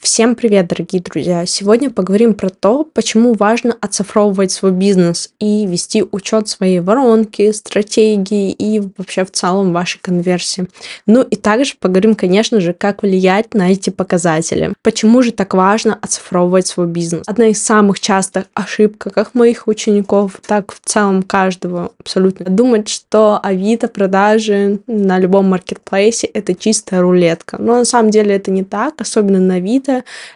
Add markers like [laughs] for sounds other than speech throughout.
Всем привет, дорогие друзья! Сегодня поговорим про то, почему важно оцифровывать свой бизнес и вести учет своей воронки, стратегии и вообще в целом вашей конверсии. Ну и также поговорим, конечно же, как влиять на эти показатели. Почему же так важно оцифровывать свой бизнес? Одна из самых частых ошибок как моих учеников, так в целом каждого абсолютно, думать, что Авито, продажи на любом маркетплейсе это чистая рулетка. Но на самом деле это не так, особенно на Авито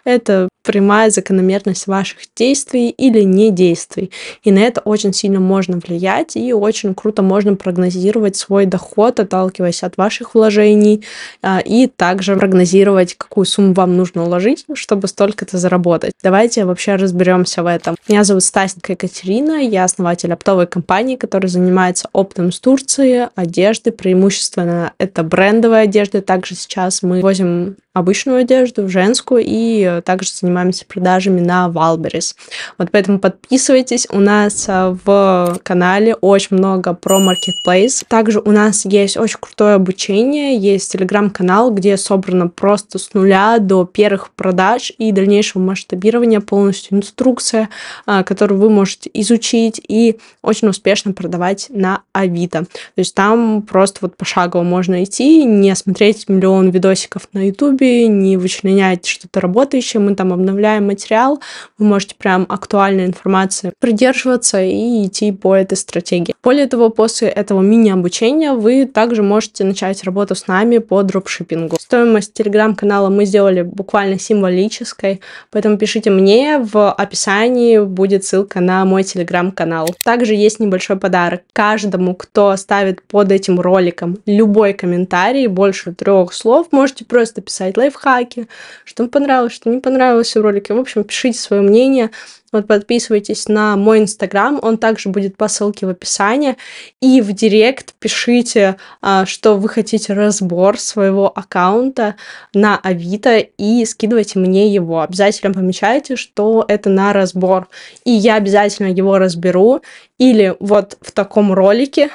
это прямая закономерность ваших действий или недействий. И на это очень сильно можно влиять, и очень круто можно прогнозировать свой доход, отталкиваясь от ваших вложений, а, и также прогнозировать, какую сумму вам нужно уложить, чтобы столько-то заработать. Давайте вообще разберемся в этом. Меня зовут Стасенко Екатерина, я основатель оптовой компании, которая занимается оптом с Турции, одежды, преимущественно это брендовая одежда, также сейчас мы возим обычную одежду, женскую, и также занимаемся занимаемся продажами на Валберис. Вот поэтому подписывайтесь. У нас а, в канале очень много про Marketplace. Также у нас есть очень крутое обучение, есть телеграм-канал, где собрано просто с нуля до первых продаж и дальнейшего масштабирования полностью инструкция, а, которую вы можете изучить и очень успешно продавать на Авито. То есть там просто вот пошагово можно идти, не смотреть миллион видосиков на Ютубе, не вычленять что-то работающее. Мы там обновляем материал, вы можете прям актуальной информации придерживаться и идти по этой стратегии. Более того, после этого мини-обучения вы также можете начать работу с нами по дропшиппингу. Стоимость телеграм-канала мы сделали буквально символической, поэтому пишите мне, в описании будет ссылка на мой телеграм-канал. Также есть небольшой подарок каждому, кто оставит под этим роликом любой комментарий, больше трех слов, можете просто писать лайфхаки, что вам понравилось, что не понравилось, получился в ролике. В общем, пишите свое мнение. Вот подписывайтесь на мой инстаграм, он также будет по ссылке в описании. И в директ пишите, а, что вы хотите разбор своего аккаунта на Авито и скидывайте мне его. Обязательно помечайте, что это на разбор. И я обязательно его разберу. Или вот в таком ролике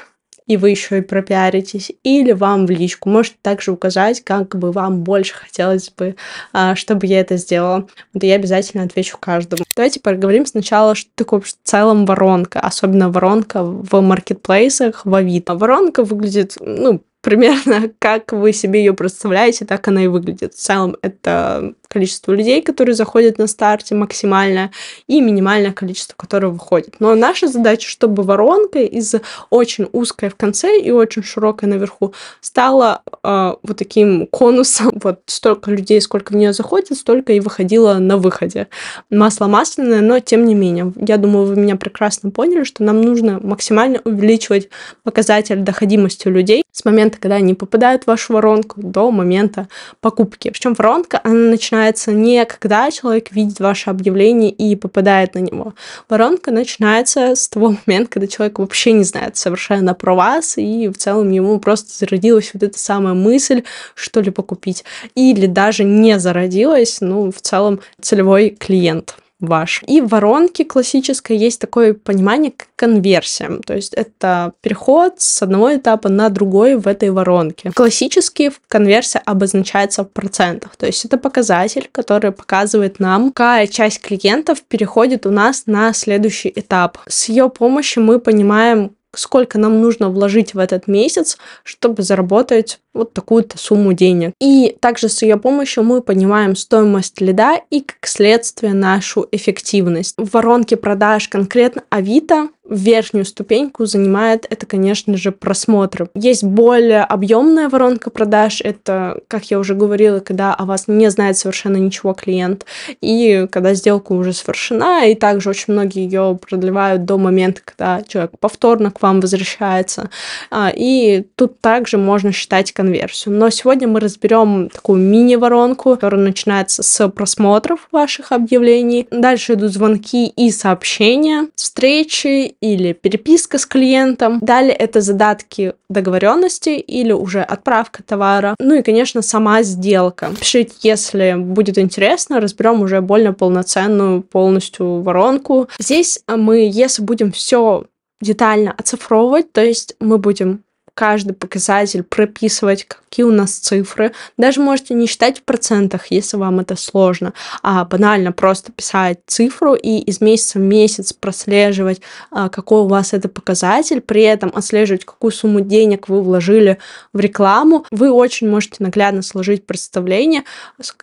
и вы еще и пропиаритесь, или вам в личку. Можете также указать, как бы вам больше хотелось бы, а, чтобы я это сделала. Вот я обязательно отвечу каждому. Давайте поговорим сначала, что такое в целом воронка, особенно воронка в маркетплейсах, в Авито. Воронка выглядит, ну, примерно [laughs] как вы себе ее представляете, так она и выглядит. В целом это количество людей, которые заходят на старте максимально и минимальное количество, которое выходит. Но наша задача, чтобы воронка из очень узкой в конце и очень широкой наверху стала э, вот таким конусом. [laughs] Вот столько людей, сколько в нее заходит, столько и выходило на выходе. Масло масляное, но тем не менее. Я думаю, вы меня прекрасно поняли, что нам нужно максимально увеличивать показатель доходимости людей с момента момента, когда они попадают в вашу воронку, до момента покупки. Причем воронка, она начинается не когда человек видит ваше объявление и попадает на него. Воронка начинается с того момента, когда человек вообще не знает совершенно про вас, и в целом ему просто зародилась вот эта самая мысль, что ли покупить. Или даже не зародилась, ну, в целом целевой клиент ваш. И в воронке классической есть такое понимание, как конверсия. То есть это переход с одного этапа на другой в этой воронке. Классически конверсия обозначается в процентах. То есть это показатель, который показывает нам, какая часть клиентов переходит у нас на следующий этап. С ее помощью мы понимаем, сколько нам нужно вложить в этот месяц, чтобы заработать вот такую-то сумму денег. И также с ее помощью мы понимаем стоимость лида и, как следствие, нашу эффективность. В воронке продаж конкретно Авито верхнюю ступеньку занимает это, конечно же, просмотры. Есть более объемная воронка продаж, это, как я уже говорила, когда о вас не знает совершенно ничего клиент, и когда сделка уже совершена, и также очень многие ее продлевают до момента, когда человек повторно к вам возвращается, а, и тут также можно считать конверсию. Но сегодня мы разберем такую мини-воронку, которая начинается с просмотров ваших объявлений, дальше идут звонки и сообщения, встречи или переписка с клиентом. Далее это задатки договоренности или уже отправка товара. Ну и, конечно, сама сделка. Пишите, если будет интересно, разберем уже более полноценную полностью воронку. Здесь мы, если будем все детально оцифровывать, то есть мы будем каждый показатель, прописывать, какие у нас цифры. Даже можете не считать в процентах, если вам это сложно, а банально просто писать цифру и из месяца в месяц прослеживать, а, какой у вас это показатель, при этом отслеживать, какую сумму денег вы вложили в рекламу. Вы очень можете наглядно сложить представление,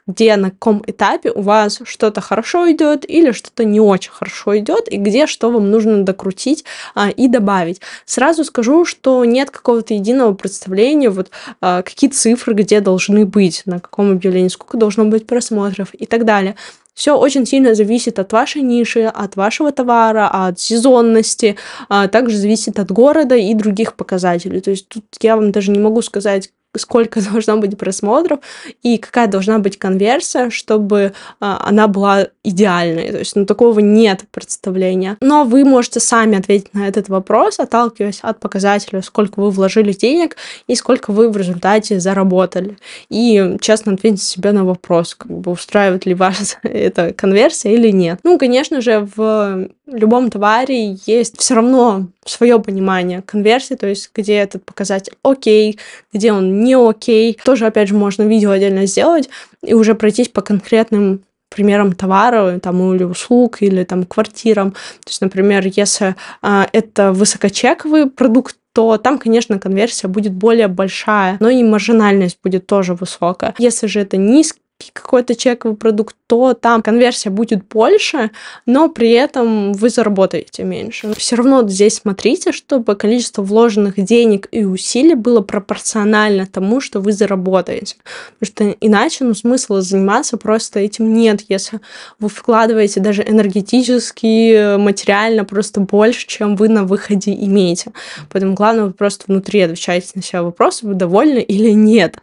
где на каком этапе у вас что-то хорошо идет или что-то не очень хорошо идет, и где что вам нужно докрутить а, и добавить. Сразу скажу, что нет какого какого-то единого представления, вот а, какие цифры где должны быть, на каком объявлении, сколько должно быть просмотров и так далее. Все очень сильно зависит от вашей ниши, от вашего товара, от сезонности, а также зависит от города и других показателей. То есть тут я вам даже не могу сказать сколько [laughs] должно быть просмотров и какая должна быть конверсия, чтобы а, она была идеальной. То есть, ну, такого нет представления. Но вы можете сами ответить на этот вопрос, отталкиваясь от показателя, сколько вы вложили денег и сколько вы в результате заработали. И честно ответить себе на вопрос, как бы устраивает ли вас [laughs] эта конверсия или нет. Ну, конечно же, в любом товаре есть все равно свое понимание конверсии, то есть где этот показатель окей, где он не окей. Тоже, опять же, можно видео отдельно сделать и уже пройтись по конкретным примерам товара там, или услуг, или там, квартирам. То есть, например, если а, это высокочековый продукт, то там, конечно, конверсия будет более большая, но и маржинальность будет тоже высокая. Если же это низкий какой-то чековый продукт, то там конверсия будет больше, но при этом вы заработаете меньше. Все равно здесь смотрите, чтобы количество вложенных денег и усилий было пропорционально тому, что вы заработаете. Потому что иначе ну, смысла заниматься просто этим нет, если вы вкладываете даже энергетически, материально просто больше, чем вы на выходе имеете. Поэтому главное, вы просто внутри отвечаете на себя вопрос, вы довольны или нет.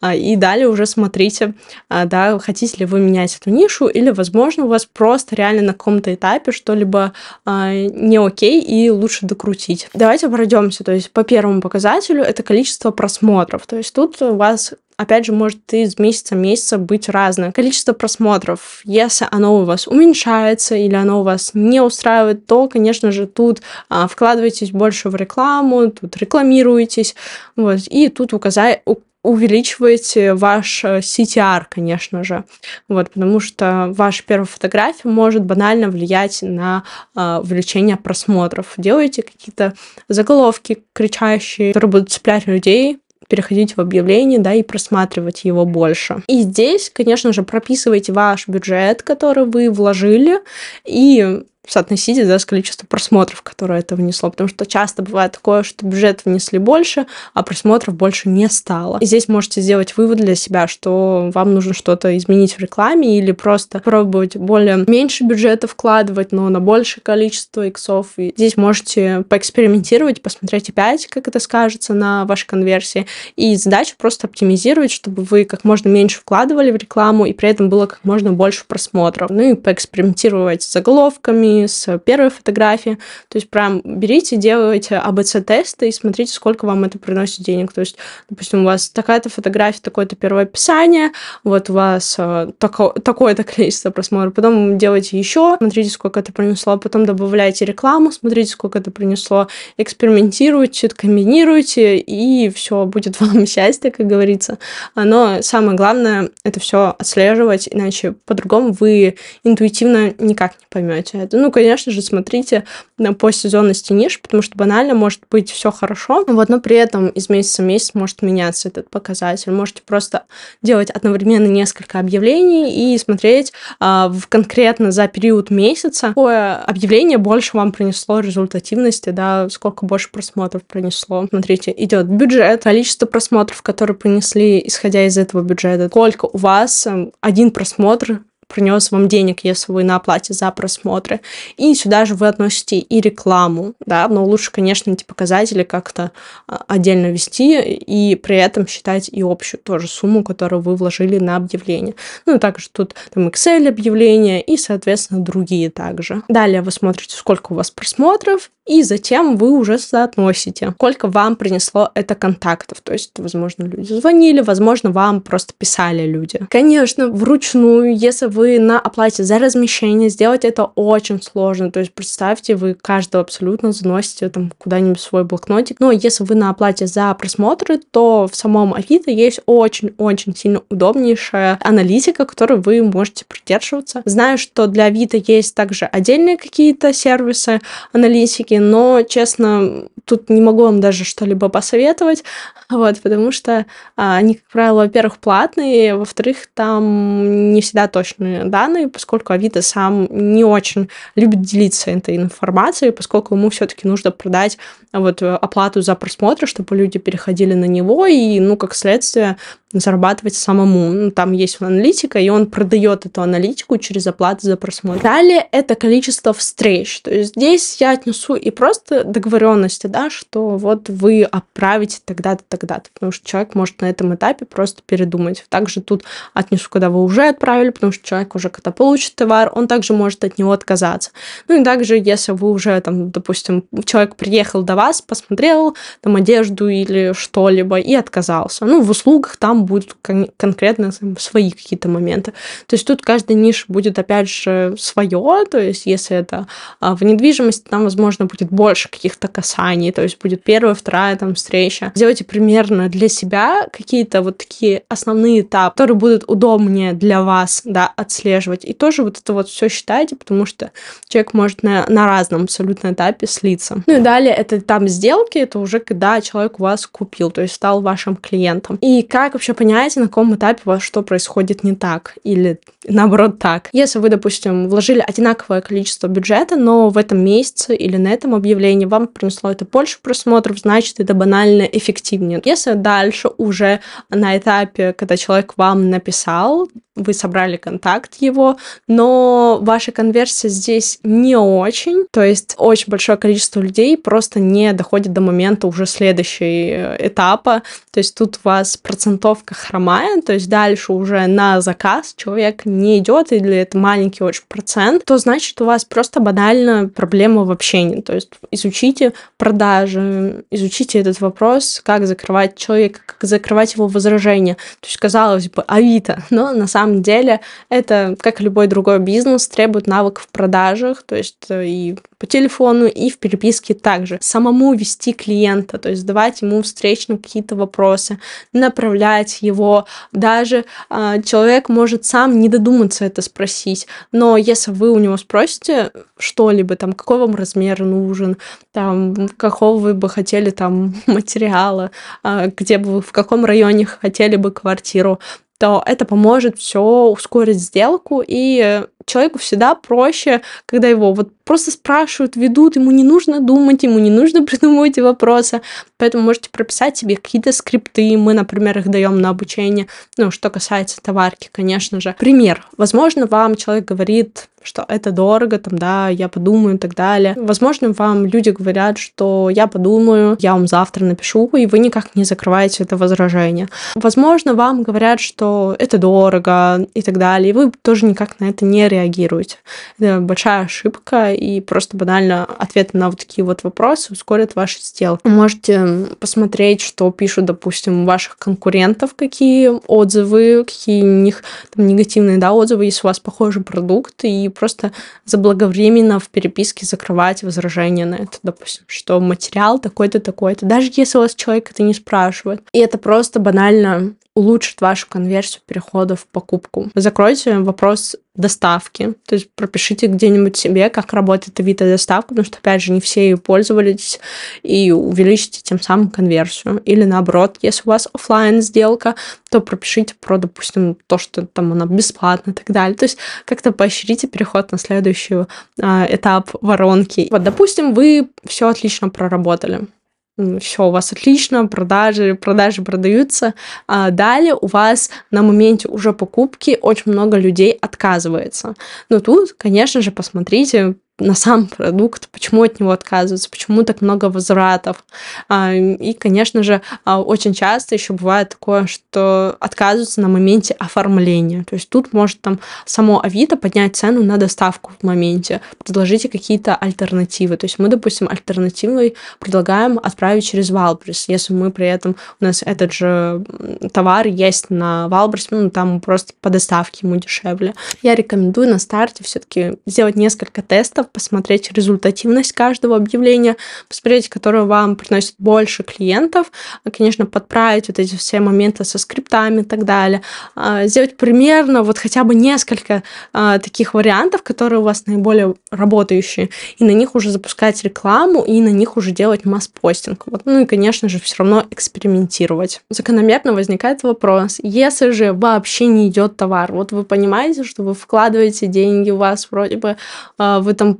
А, и далее уже смотрите, а, а, да, хотите ли вы менять эту нишу, или, возможно, у вас просто реально на каком-то этапе что-либо э, не окей и лучше докрутить. Давайте пройдемся, то есть по первому показателю это количество просмотров, то есть тут у вас опять же, может из месяца в месяц быть разное. Количество просмотров, если оно у вас уменьшается или оно у вас не устраивает, то, конечно же, тут а, вкладываетесь больше в рекламу, тут рекламируетесь, вот, и тут указай увеличиваете ваш CTR, э, конечно же, вот, потому что ваша первая фотография может банально влиять на э, увеличение просмотров. Делайте какие-то заголовки кричащие, которые будут цеплять людей, переходить в объявление, да, и просматривать его больше. И здесь, конечно же, прописывайте ваш бюджет, который вы вложили, и соотносить да, с количеством просмотров, которое это внесло. Потому что часто бывает такое, что бюджет внесли больше, а просмотров больше не стало. И здесь можете сделать вывод для себя, что вам нужно что-то изменить в рекламе или просто пробовать более меньше бюджета вкладывать, но на большее количество иксов. И здесь можете поэкспериментировать, посмотреть опять, как это скажется на вашей конверсии. И задача просто оптимизировать, чтобы вы как можно меньше вкладывали в рекламу и при этом было как можно больше просмотров. Ну и поэкспериментировать с заголовками, с первой фотографии. То есть прям берите, делайте АБЦ-тесты и смотрите, сколько вам это приносит денег. То есть, допустим, у вас такая-то фотография, такое-то первое описание, вот у вас э, тако, такое-то количество просмотров, потом делайте еще, смотрите, сколько это принесло, потом добавляйте рекламу, смотрите, сколько это принесло, экспериментируйте, комбинируйте, и все, будет вам [laughs] счастье, как говорится. А, но самое главное, это все отслеживать, иначе по-другому вы интуитивно никак не поймете это. Ну, ну, конечно же, смотрите по сезонности ниш, потому что банально может быть все хорошо, вот, но при этом из месяца в месяц может меняться этот показатель. Можете просто делать одновременно несколько объявлений и смотреть а, в конкретно за период месяца, какое объявление больше вам принесло результативности, да, сколько больше просмотров принесло. Смотрите, идет бюджет, количество просмотров, которые принесли, исходя из этого бюджета, сколько у вас эм, один просмотр принес вам денег, если вы на оплате за просмотры. И сюда же вы относите и рекламу, да, но лучше, конечно, эти показатели как-то а, отдельно вести и при этом считать и общую тоже сумму, которую вы вложили на объявление. Ну, также тут там Excel объявления и, соответственно, другие также. Далее вы смотрите, сколько у вас просмотров, и затем вы уже соотносите, сколько вам принесло это контактов. То есть, возможно, люди звонили, возможно, вам просто писали люди. Конечно, вручную, если вы вы на оплате за размещение, сделать это очень сложно. То есть представьте, вы каждого абсолютно заносите там куда-нибудь свой блокнотик. Но если вы на оплате за просмотры, то в самом Авито есть очень-очень сильно удобнейшая аналитика, которой вы можете придерживаться. Знаю, что для Авито есть также отдельные какие-то сервисы аналитики, но, честно, тут не могу вам даже что-либо посоветовать, [laughs] вот, потому что а, они, как правило, во-первых, платные, во-вторых, там не всегда точные данные, поскольку Авито сам не очень любит делиться этой информацией, поскольку ему все-таки нужно продать вот оплату за просмотр, чтобы люди переходили на него, и, ну, как следствие, зарабатывать самому. Ну, там есть аналитика, и он продает эту аналитику через оплату за просмотр. Далее это количество встреч. То есть здесь я отнесу и просто договоренности, да, что вот вы отправите тогда-то, тогда-то, потому что человек может на этом этапе просто передумать. Также тут отнесу, когда вы уже отправили, потому что человек уже когда получит товар, он также может от него отказаться. Ну и также, если вы уже там, допустим, человек приехал до вас, посмотрел там одежду или что-либо и отказался. Ну, в услугах там будут кон- конкретно свои какие-то моменты. То есть тут каждая ниша будет, опять же, свое, то есть если это а, в недвижимости, там, возможно, будет больше каких-то касаний, то есть будет первая, вторая там встреча. Сделайте примерно для себя какие-то вот такие основные этапы, которые будут удобнее для вас, да, отслеживать. И тоже вот это вот все считайте, потому что человек может на, на разном абсолютно этапе слиться. Ну и далее это там сделки, это уже когда человек у вас купил, то есть стал вашим клиентом. И как вообще вообще понимаете, на каком этапе у вас что происходит не так или наоборот так. Если вы, допустим, вложили одинаковое количество бюджета, но в этом месяце или на этом объявлении вам принесло это больше просмотров, значит, это банально эффективнее. Если дальше уже на этапе, когда человек вам написал, вы собрали контакт его, но ваша конверсия здесь не очень, то есть очень большое количество людей просто не доходит до момента уже следующей э, этапа, то есть тут у вас процентов упаковка хромая, то есть дальше уже на заказ человек не идет, или это маленький очень процент, то значит у вас просто банально проблема в общении. То есть изучите продажи, изучите этот вопрос, как закрывать человека, как закрывать его возражения. То есть, казалось бы, Авито, [laughs] но на самом деле это, как и любой другой бизнес, требует навыков в продажах, то есть э, и по телефону и в переписке также. Самому вести клиента, то есть задавать ему встречным какие-то вопросы, направлять его. Даже э, человек может сам не додуматься это спросить, но если вы у него спросите что-либо, там, какой вам размер нужен, там, какого вы бы хотели там [laughs] материала, э, где бы вы, в каком районе хотели бы квартиру, то это поможет все ускорить сделку и человеку всегда проще, когда его вот просто спрашивают, ведут, ему не нужно думать, ему не нужно [laughs] придумывать вопросы, поэтому можете прописать себе какие-то скрипты, мы, например, их даем на обучение, ну, что касается товарки, конечно же. Пример. Возможно, вам человек говорит, что это дорого, там, да, я подумаю и так далее. Возможно, вам люди говорят, что я подумаю, я вам завтра напишу, и вы никак не закрываете это возражение. Возможно, вам говорят, что это дорого и так далее, и вы тоже никак на это не реагируете. Это большая ошибка, и просто банально ответы на вот такие вот вопросы ускорят ваш сделки. Можете посмотреть, что пишут, допустим, ваших конкурентов, какие отзывы, какие у них там, негативные да, отзывы, если у вас похожий продукт, и просто заблаговременно в переписке закрывать возражения на это, допустим, что материал такой-то, такой-то, даже если у вас человек это не спрашивает. И это просто банально улучшит вашу конверсию перехода в покупку. Закройте вопрос доставки, то есть пропишите где-нибудь себе, как работает Авито доставка, потому что, опять же, не все ее пользовались, и увеличите тем самым конверсию. Или наоборот, если у вас офлайн сделка, то пропишите про, допустим, то, что там она бесплатна и так далее. То есть как-то поощрите переход на следующий э, этап воронки. Вот, допустим, вы все отлично проработали все у вас отлично, продажи, продажи продаются. А далее у вас на моменте уже покупки очень много людей отказывается. Но ну тут, конечно же, посмотрите на сам продукт, почему от него отказываются, почему так много возвратов. А, и, конечно же, а, очень часто еще бывает такое, что отказываются на моменте оформления. То есть тут может там само Авито поднять цену на доставку в моменте. Предложите какие-то альтернативы. То есть мы, допустим, альтернативой предлагаем отправить через Валбрис. Если мы при этом, у нас этот же товар есть на Валбрис, ну, там просто по доставке ему дешевле. Я рекомендую на старте все-таки сделать несколько тестов, посмотреть результативность каждого объявления, посмотреть, которое вам приносит больше клиентов, а, конечно, подправить вот эти все моменты со скриптами и так далее, а, сделать примерно вот хотя бы несколько а, таких вариантов, которые у вас наиболее работающие, и на них уже запускать рекламу, и на них уже делать масс-постинг. Вот. Ну и, конечно же, все равно экспериментировать. Закономерно возникает вопрос, если же вообще не идет товар, вот вы понимаете, что вы вкладываете деньги, у вас вроде бы вы там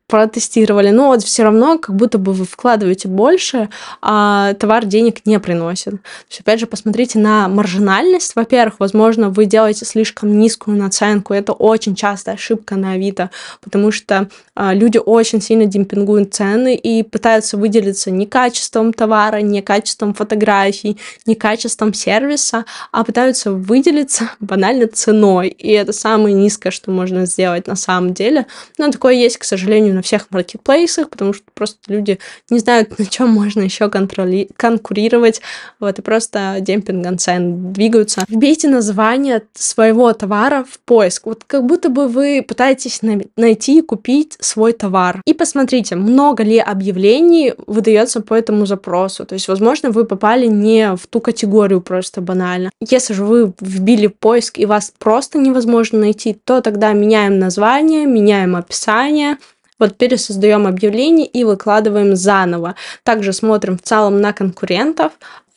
протестировали. Но вот все равно как будто бы вы вкладываете больше, а товар денег не приносит. То есть, опять же, посмотрите на маржинальность. Во-первых, возможно, вы делаете слишком низкую наценку. Это очень частая ошибка на Авито, потому что а, люди очень сильно демпингуют цены и пытаются выделиться не качеством товара, не качеством фотографий, не качеством сервиса, а пытаются выделиться [laughs] банально ценой. И это самое низкое, что можно сделать на самом деле. Но такое есть, к сожалению, на всех маркетплейсах, потому что просто люди не знают, [laughs] на чем можно еще контроли- конкурировать, вот, и просто демпингом цен двигаются. Вбейте название своего товара в поиск, вот как будто бы вы пытаетесь на- найти и купить свой товар. И посмотрите, много ли объявлений выдается по этому запросу, то есть, возможно, вы попали не в ту категорию просто банально. Если же вы вбили поиск и вас просто невозможно найти, то тогда меняем название, меняем описание, вот пересоздаем объявление и выкладываем заново. Также смотрим в целом на конкурентов,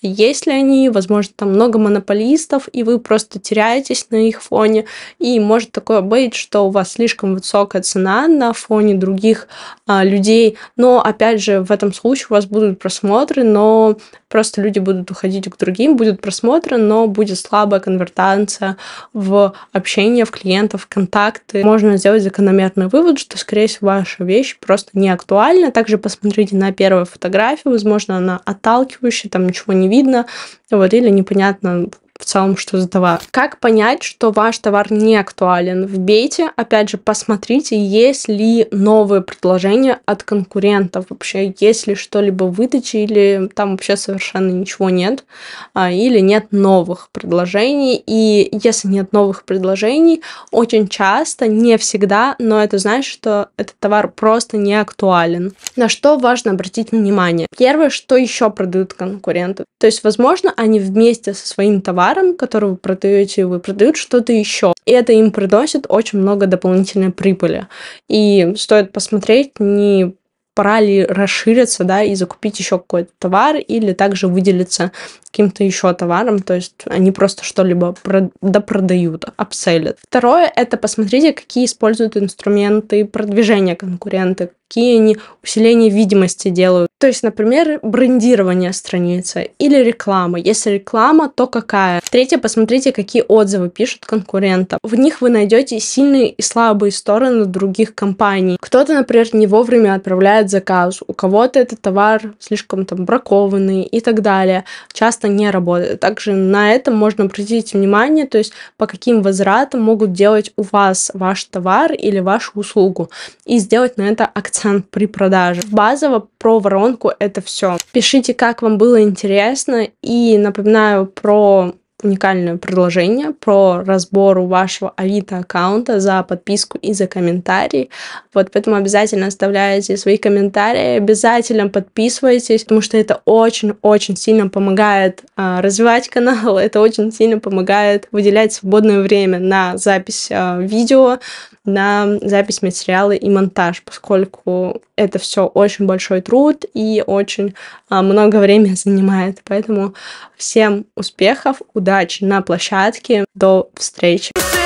есть ли они, возможно, там много монополистов, и вы просто теряетесь на их фоне, и может такое быть, что у вас слишком высокая цена на фоне других а, людей, но, опять же, в этом случае у вас будут просмотры, но просто люди будут уходить к другим, будут просмотры, но будет слабая конвертация в общение, в клиентов, в контакты. Можно сделать закономерный вывод, что, скорее всего, ваша вещь просто не актуальна. Также посмотрите на первую фотографию, возможно, она отталкивающая, там ничего не видно видно, вот, или непонятно, в целом, что за товар. Как понять, что ваш товар не актуален? Вбейте, опять же, посмотрите, есть ли новые предложения от конкурентов вообще, есть ли что-либо выдачи или там вообще совершенно ничего нет, а, или нет новых предложений. И если нет новых предложений, очень часто, не всегда, но это значит, что этот товар просто не актуален. На что важно обратить внимание? Первое, что еще продают конкуренты. То есть, возможно, они вместе со своим товаром товаром, который вы продаете, вы продают что-то еще. И это им приносит очень много дополнительной прибыли. И стоит посмотреть, не пора ли расшириться, да, и закупить еще какой-то товар или также выделиться каким-то еще товаром, то есть они просто что-либо допродают, апселят. Второе — это посмотрите, какие используют инструменты продвижения конкуренты, какие они усиления видимости делают. То есть, например, брендирование страницы или реклама. Если реклама, то какая? Третье, посмотрите, какие отзывы пишут конкурентов. В них вы найдете сильные и слабые стороны других компаний. Кто-то, например, не вовремя отправляет заказ, у кого-то этот товар слишком там бракованный и так далее. Часто не работает. Также на этом можно обратить внимание, то есть по каким возвратам могут делать у вас ваш товар или вашу услугу и сделать на это акцент акцент при продаже. Базово про воронку это все. Пишите, как вам было интересно. И напоминаю про уникальное предложение про разбор вашего Авито аккаунта за подписку и за комментарий. Вот поэтому обязательно оставляйте свои комментарии, обязательно подписывайтесь, потому что это очень-очень сильно помогает а, развивать канал, [laughs] это очень сильно помогает выделять свободное время на запись а, видео, на запись материала и монтаж, поскольку это все очень большой труд и очень а, много времени [laughs] занимает. Поэтому всем успехов, удачи на площадке. До встречи.